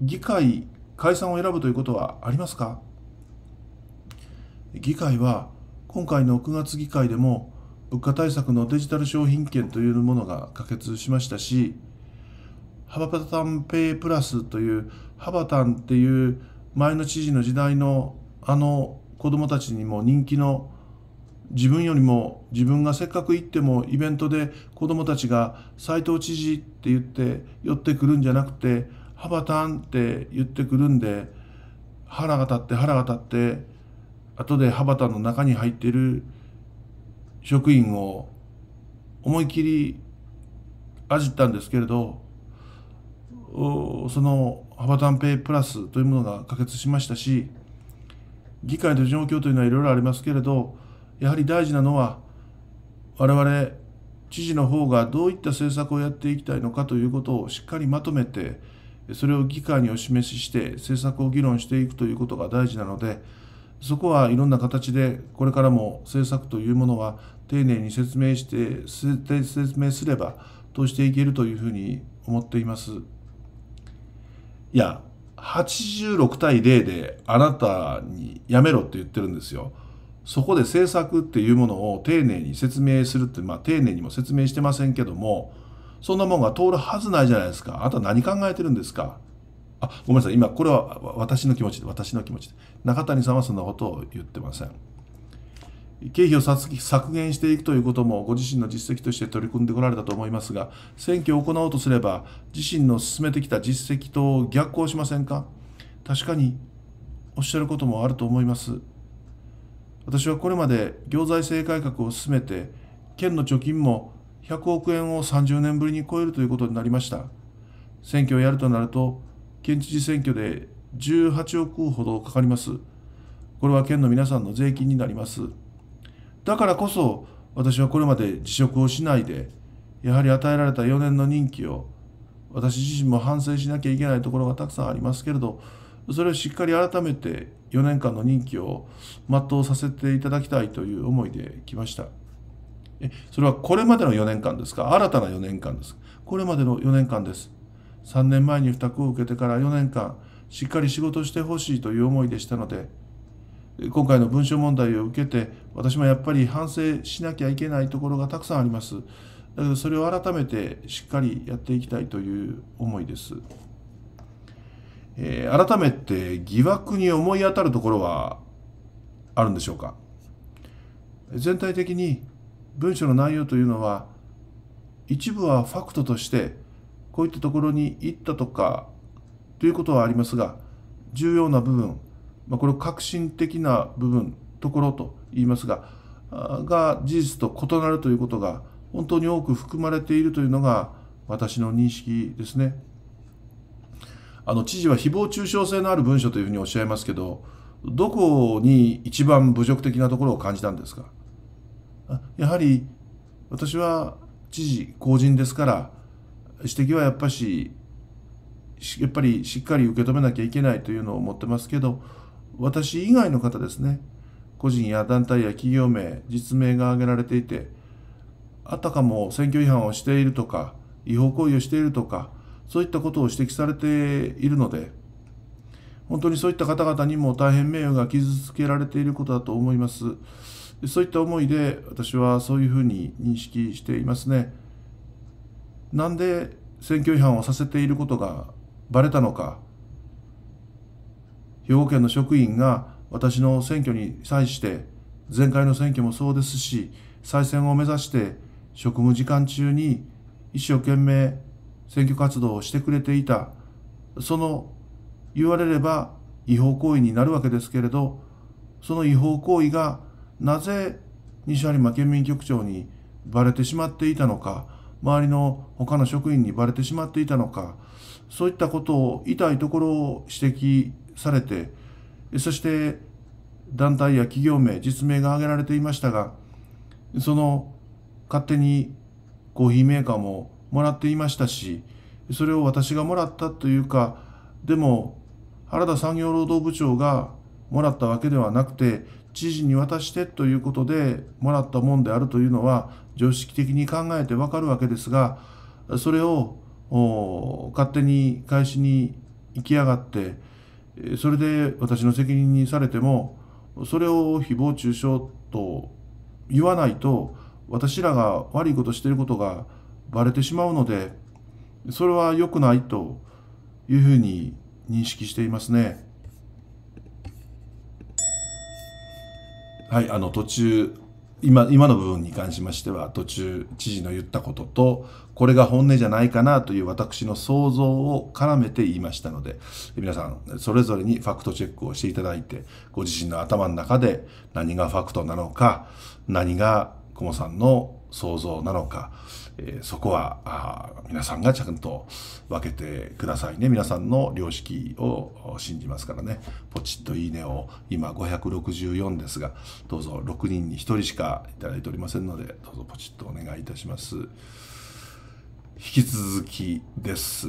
議会解散を選ぶということはありますか議会は、今回の9月議会でも、物価対策のデジタル商品券というものが可決しましたし、ハバタンペイプラスという、ハバタンっていう前の知事の時代のあの子供たちにも人気の自分よりも自分がせっかく行ってもイベントで子供たちが斎藤知事って言って寄ってくるんじゃなくて、ハバタンって言ってくるんで、腹が立って腹が立って、後でハバタンの中に入っている職員を思い切りあじったんですけれどその幅短イプラスというものが可決しましたし議会の状況というのはいろいろありますけれどやはり大事なのは我々知事の方がどういった政策をやっていきたいのかということをしっかりまとめてそれを議会にお示しして政策を議論していくということが大事なのでそこはいろんな形でこれからも政策というものは丁寧に説明して説明すればとしていけるというふうに思っています。いや86対0であなたにやめろって言ってるんですよ。そこで政策っていうものを丁寧に説明するって、まあ丁寧にも説明してませんけども、そんなもんが通るはずないじゃないですか。あなた何考えてるんですか。あ、ごめんなさい。今、これは私の気持ちで、私の気持ちで。中谷さんはそんなことを言ってません。経費を削減していくということもご自身の実績として取り組んでこられたと思いますが、選挙を行おうとすれば、自身の進めてきた実績と逆行しませんか確かにおっしゃることもあると思います。私はこれまで行財政改革を進めて、県の貯金も100億円を30年ぶりに超えるということになりました。選挙をやるとなると、県知事選挙で18億ほどかかります。これは県の皆さんの税金になります。だからこそ、私はこれまで辞職をしないで、やはり与えられた4年の任期を、私自身も反省しなきゃいけないところがたくさんありますけれど、それをしっかり改めて4年間の任期を全うさせていただきたいという思いで来ました。えそれはこれまでの4年間ですか新たな4年間です。これまでの4年間です。3年前に負託を受けてから4年間、しっかり仕事してほしいという思いでしたので、今回の文書問題を受けて、私もやっぱり反省しなきゃいけないところがたくさんあります。だけどそれを改めてしっかりやっていきたいという思いです。えー、改めて疑惑に思い当たるところはあるんでしょうか全体的に文書の内容というのは一部はファクトとしてこういったところに行ったとかということはありますが重要な部分、まこれを革新的な部分ところと言いますがが事実と異なるということが本当に多く含まれているというのが私の認識ですね。あの知事は誹謗中傷性のある文書というふうにおっしゃいますけどどこに一番侮辱的なところを感じたんですかやはり私は知事公人ですから指摘はやっぱしやっぱりしっかり受け止めなきゃいけないというのを思ってますけど私以外の方ですね個人や団体や企業名実名が挙げられていてあたかも選挙違反をしているとか違法行為をしているとかそういったことを指摘されているので本当にそういった方々にも大変名誉が傷つけられていることだと思いますそういった思いで私はそういうふうに認識していますね。なんで選挙違反をさせていることがバレたのか兵庫県の職員が私の選挙に際して前回の選挙もそうですし再選を目指して職務時間中に一生懸命選挙活動をしてくれていたその言われれば違法行為になるわけですけれどその違法行為がなぜ西有馬県民局長にバレてしまっていたのか周りの他の職員にバレてしまっていたのかそういったことを痛いところを指摘されてそして団体や企業名実名が挙げられていましたがその勝手にコーヒーメーカーももらっていましたしそれを私がもらったというかでも原田産業労働部長がもらったわけではなくて知事に渡してということでもらったもんであるというのは常識的に考えてわかるわけですがそれを勝手に返しに行きやがってそれで私の責任にされてもそれを誹謗中傷と言わないと私らが悪いことしてることがバレてしまうのでそれは良くないというふうに認識していますね。はい、あの途中今今の部分に関しましては途中知事の言ったこととこれが本音じゃないかなという私の想像を絡めて言いましたので皆さんそれぞれにファクトチェックをしていただいてご自身の頭の中で何がファクトなのか何が久保さんの想像なのか、えー、そこは皆さんがちゃんと分けてくださいね皆さんの良識を信じますからねポチッといいねを今564ですがどうぞ6人に1人しか頂いておりませんのでどうぞポチッとお願いいたします引き続きです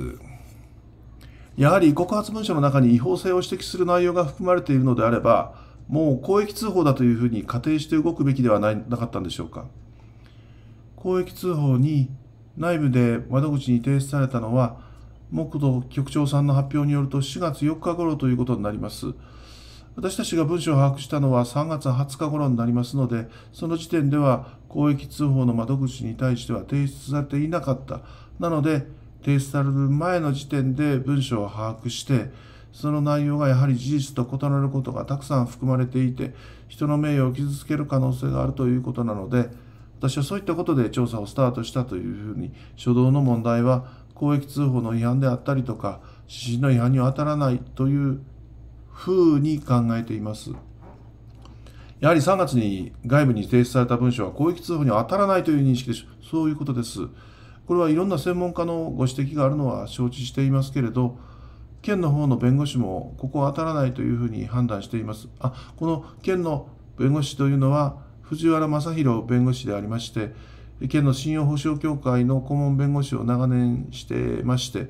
やはり告発文書の中に違法性を指摘する内容が含まれているのであればもう公益通報だというふうに仮定して動くべきではないなかったんでしょうか公益通報に内部で窓口に提出されたのは、木土局長さんの発表によると4月4日頃ということになります。私たちが文書を把握したのは3月20日頃になりますので、その時点では公益通報の窓口に対しては提出されていなかった。なので、提出される前の時点で文書を把握して、その内容がやはり事実と異なることがたくさん含まれていて、人の名誉を傷つける可能性があるということなので、私はそういったことで調査をスタートしたというふうに、初動の問題は公益通報の違反であったりとか、指針の違反には当たらないというふうに考えています。やはり3月に外部に提出された文書は公益通報には当たらないという認識でしょそういうことです。これはいろんな専門家のご指摘があるのは承知していますけれど、県の方の弁護士もここは当たらないというふうに判断しています。あ、この県の弁護士というのは、藤原正宏弁護士でありまして県の信用保証協会の顧問弁護士を長年してまして、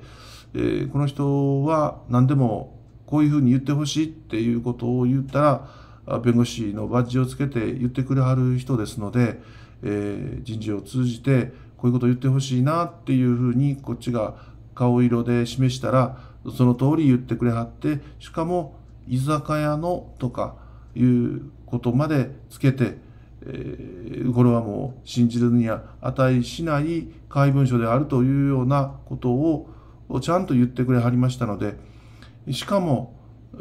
えー、この人は何でもこういうふうに言ってほしいっていうことを言ったら弁護士のバッジをつけて言ってくれはる人ですので、えー、人事を通じてこういうことを言ってほしいなっていうふうにこっちが顔色で示したらその通り言ってくれはってしかも居酒屋のとかいうことまでつけてこれはもう信じるには値しない怪文書であるというようなことをちゃんと言ってくれはりましたのでしかも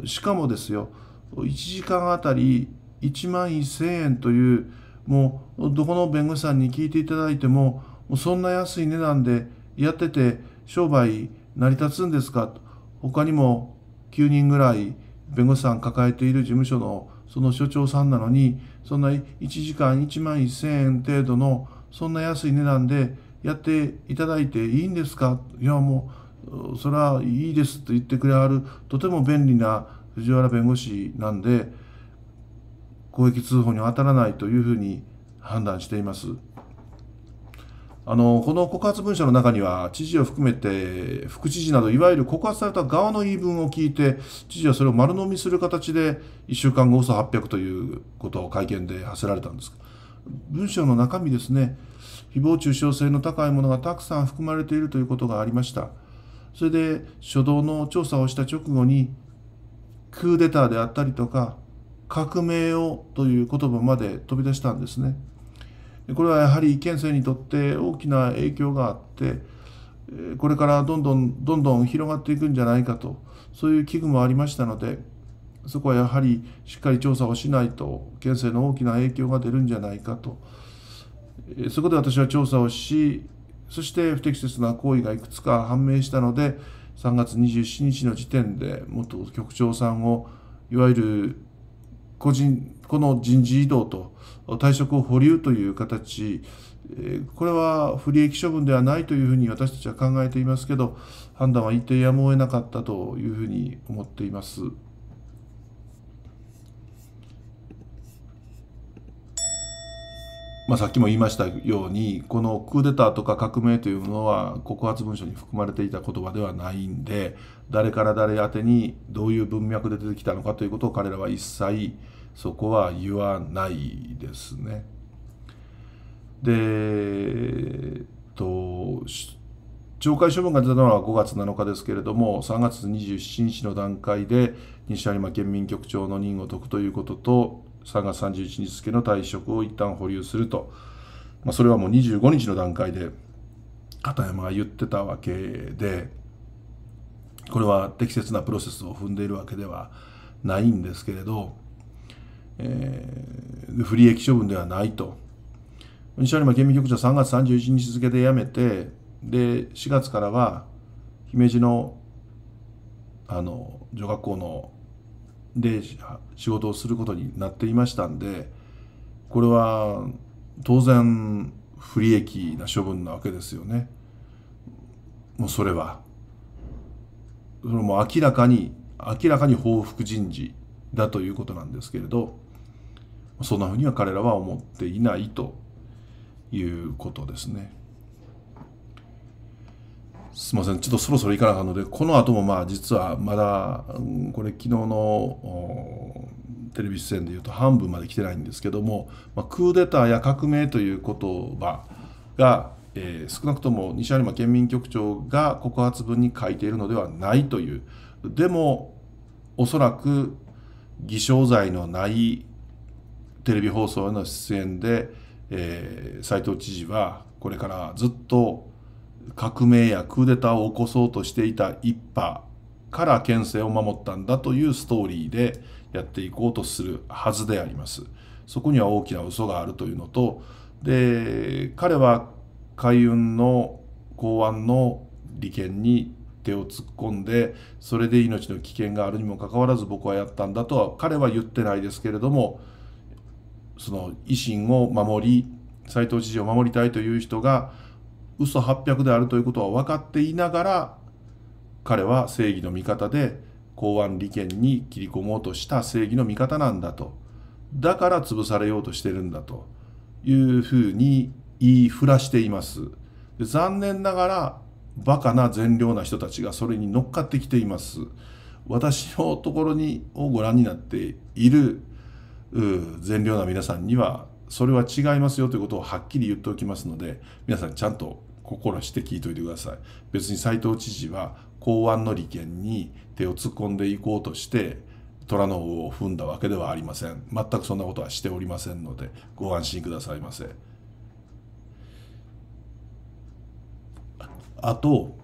しかもですよ1時間あたり1万1,000円というもうどこの弁護士さんに聞いていただいてもそんな安い値段でやってて商売成り立つんですかと他にも9人ぐらい弁護士さん抱えている事務所のその所長さんなのにそんな1時間1万1000円程度の、そんな安い値段でやっていただいていいんですかいや、もう、それはいいですと言ってくれはる、とても便利な藤原弁護士なんで、公益通報に当たらないというふうに判断しています。あのこの告発文書の中には、知事を含めて副知事など、いわゆる告発された側の言い分を聞いて、知事はそれを丸飲みする形で、1週間後、嘘800ということを会見で発せられたんです。文章の中身ですね、誹謗中傷性の高いものがたくさん含まれているということがありました。それで、初動の調査をした直後に、クーデターであったりとか、革命をという言葉まで飛び出したんですね。これはやはり県政にとって大きな影響があってこれからどんどんどんどん広がっていくんじゃないかとそういう危惧もありましたのでそこはやはりしっかり調査をしないと県政の大きな影響が出るんじゃないかとそこで私は調査をしそして不適切な行為がいくつか判明したので3月27日の時点で元局長さんをいわゆる個人この人事異動と退職を保留という形、これは不利益処分ではないというふうに私たちは考えていますけど、判断は一定やむを得なかったというふうに思っています。まあ、さっきも言いましたように、このクーデターとか革命というものは告発文書に含まれていた言葉ではないんで、誰から誰宛にどういう文脈で出てきたのかということを彼らは一切そこは言わないですね。で、えっと懲戒処分が出たのは5月7日ですけれども、3月27日の段階で、西有馬県民局長の任を解くということと、3月31日付の退職を一旦保留すると、まあ、それはもう25日の段階で、片山が言ってたわけで、これは適切なプロセスを踏んでいるわけではないんですけれど、えー、不利益処分ではないと。西山県民局長3月31日付で辞めて、で、4月からは、姫路の、あの、女学校の、で、仕事をすることになっていましたんで、これは、当然、不利益な処分なわけですよね。もうそれは。それも明らかに、明らかに報復人事だということなんですけれど、そんなふうには彼らは思っていないということですね。すみません、ちょっとそろそろ行かなかったので、この後もまあ実はまだ、これ昨日のテレビ出演でいうと半分まで来てないんですけども、まあ、クーデターや革命という言葉が、えー、少なくとも西有馬県民局長が告発文に書いているのではないという、でもおそらく偽証罪のないテレビ放送への出演で、えー、斉藤知事はこれからずっと革命やクーデターを起こそうとしていた一派から県政を守ったんだというストーリーでやっていこうとするはずであります。そこには大きな嘘があるというのとで彼は海運の港湾の利権に手を突っ込んでそれで命の危険があるにもかかわらず僕はやったんだとは彼は言ってないですけれどもその維新を守り斎藤知事を守りたいという人が嘘800であるということは分かっていながら彼は正義の味方で公安利権に切り込もうとした正義の味方なんだとだから潰されようとしてるんだというふうに言いふらしています残念ながらバカな善良な人たちがそれに乗っかってきています私のところにをご覧になっている善良な皆さんにはそれは違いますよということをはっきり言っておきますので皆さんちゃんと心して聞いといてください別に斎藤知事は公安の利権に手を突っ込んでいこうとして虎の尾を踏んだわけではありません全くそんなことはしておりませんのでご安心くださいませあと、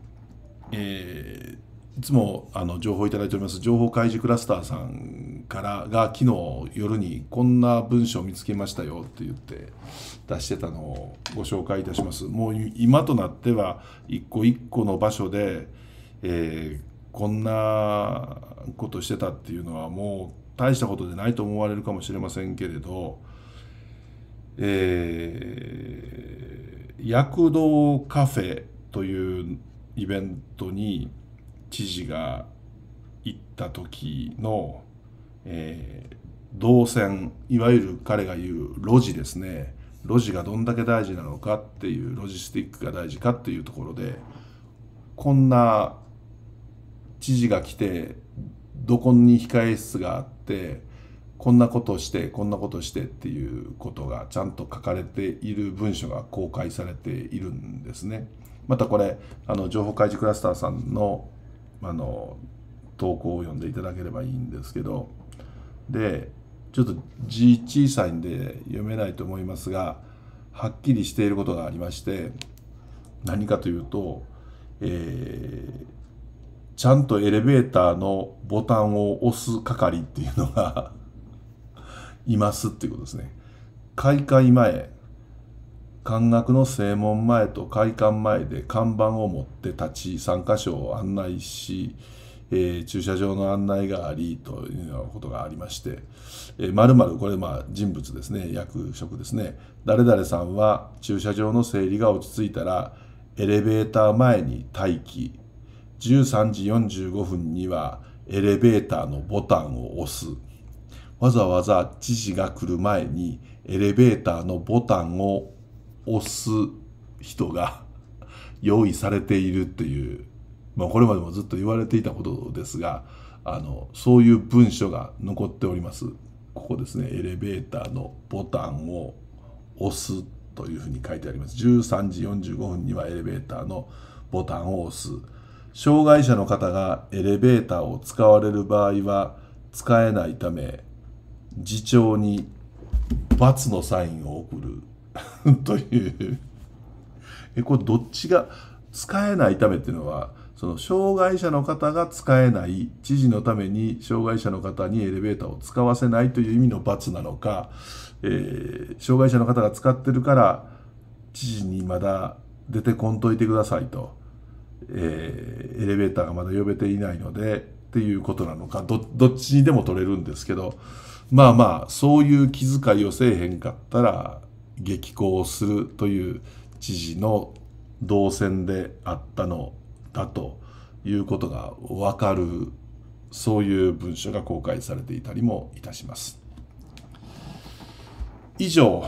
えー、いつもあの情報をいただいております情報開示クラスターさんからが昨日夜にこんな文章を見つけましたよって言って出してたのをご紹介いたします。もう今となっては一個一個の場所で、えー、こんなことしてたっていうのはもう大したことでないと思われるかもしれませんけれど、えー、躍動カフェというイベントに知事が行った時のえー、動線いわゆる彼が言う路地ですね路地がどんだけ大事なのかっていうロジスティックが大事かっていうところでこんな知事が来てどこに控え室があってこんなことしてこんなことしてっていうことがちゃんと書かれている文書が公開されているんですね。またこれあの情報開示クラスターさんのあの投稿を読んでいただければいいんですけど。でちょっと字小さいんで読めないと思いますがはっきりしていることがありまして何かというと、えー、ちゃんとエレベーターのボタンを押す係っていうのが いますっていうことですね。開会前漢学の正門前と開館前で看板を持って立ち3箇所を案内しえー、駐車場の案内がありというようなことがありまして、えー、まるこれまあ人物ですね役職ですね誰々さんは駐車場の整理が落ち着いたらエレベーター前に待機13時45分にはエレベーターのボタンを押すわざわざ知事が来る前にエレベーターのボタンを押す人が 用意されているっていうまあ、これまでもずっと言われていたことですがあのそういう文書が残っておりますここですねエレベーターのボタンを押すというふうに書いてあります13時45分にはエレベーターのボタンを押す障害者の方がエレベーターを使われる場合は使えないため次長に×のサインを送る というえこれどっちが使えないためっていうのはその障害者の方が使えない知事のために障害者の方にエレベーターを使わせないという意味の罰なのか、えー、障害者の方が使ってるから知事にまだ出てこんといてくださいと、えー、エレベーターがまだ呼べていないのでっていうことなのかどっちにでも取れるんですけどまあまあそういう気遣いをせえへんかったら激高するという知事の動線であったのだということが分かるそういう文書が公開されていたりもいたします。以上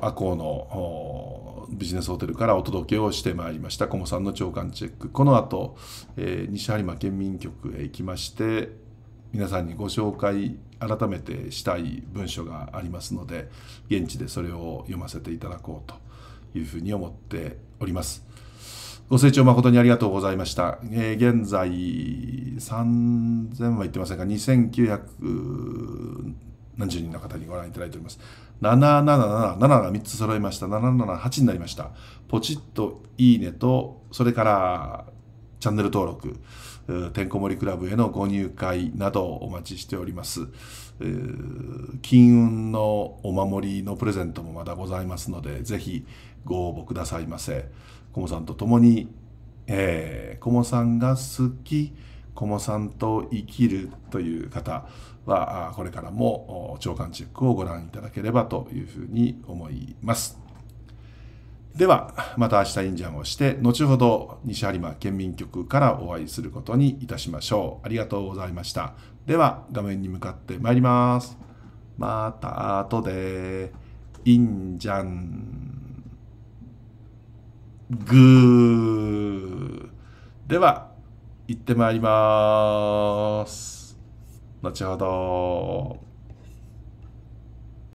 阿公のビジネスホテルからお届けをしてまいりましたコモさんの長官チェックこの後、えー、西播磨県民局へ行きまして皆さんにご紹介改めてしたい文書がありますので現地でそれを読ませていただこうというふうに思っております。ご清聴誠にありがとうございました。えー、現在、3000はいってませんが、2900何十人の方にご覧いただいております。777、7が3つ揃いました。778になりました。ポチッといいねと、それからチャンネル登録、てんこ盛りクラブへのご入会などお待ちしております。金運のお守りのプレゼントもまだございますので、ぜひご応募くださいませ。コモさんと共に、えー、コモさんが好き、コモさんと生きるという方は、これからも長官チェックをご覧いただければというふうに思います。では、また明日インジャンをして、後ほど西播磨県民局からお会いすることにいたしましょう。ありがとうございました。では、画面に向かってまいります。また後で、インジャン。グーでは行ってまいります後ほど